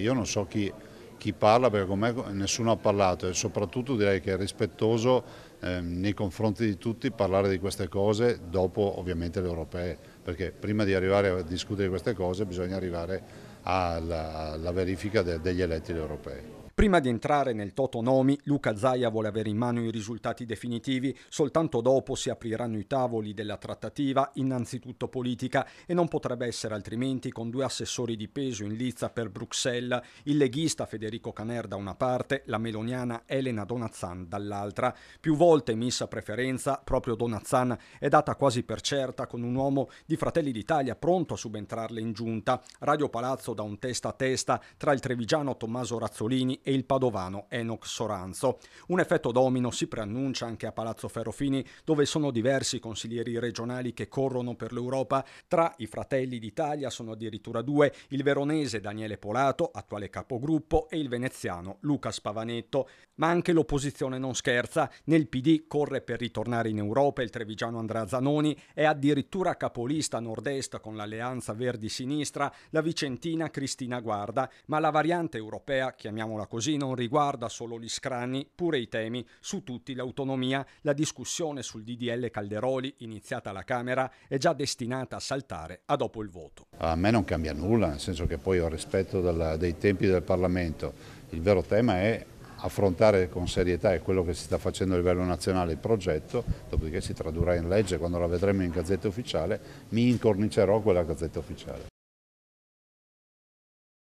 Io non so chi, chi parla perché con me nessuno ha parlato e soprattutto direi che è rispettoso eh, nei confronti di tutti parlare di queste cose dopo ovviamente le europee perché prima di arrivare a discutere di queste cose bisogna arrivare alla, alla verifica de, degli eletti europei. Prima di entrare nel Toto Nomi, Luca Zaia vuole avere in mano i risultati definitivi, soltanto dopo si apriranno i tavoli della trattativa, innanzitutto politica, e non potrebbe essere altrimenti con due assessori di peso in lizza per Bruxelles, il leghista Federico Caner da una parte, la meloniana Elena Donazzan dall'altra. Più volte missa preferenza, proprio Donazzan è data quasi per certa con un uomo di Fratelli d'Italia pronto a subentrarle in giunta. Radio Palazzo da un testa a testa tra il trevigiano Tommaso Razzolini e e il padovano Enoch Soranzo. Un effetto domino si preannuncia anche a Palazzo Ferrofini, dove sono diversi consiglieri regionali che corrono per l'Europa. Tra i fratelli d'Italia sono addirittura due, il veronese Daniele Polato, attuale capogruppo, e il veneziano Luca Spavanetto. Ma anche l'opposizione non scherza. Nel PD corre per ritornare in Europa il trevigiano Andrea Zanoni, è addirittura capolista nord-est con l'alleanza Verdi-Sinistra, la vicentina Cristina Guarda, ma la variante europea, chiamiamola così, così non riguarda solo gli scranni, pure i temi su tutti l'autonomia, la discussione sul DDL Calderoli iniziata alla Camera è già destinata a saltare a dopo il voto. A me non cambia nulla, nel senso che poi ho rispetto della, dei tempi del Parlamento. Il vero tema è affrontare con serietà è quello che si sta facendo a livello nazionale il progetto, dopodiché si tradurrà in legge, quando la vedremo in gazzetta ufficiale mi incornicerò quella gazzetta ufficiale.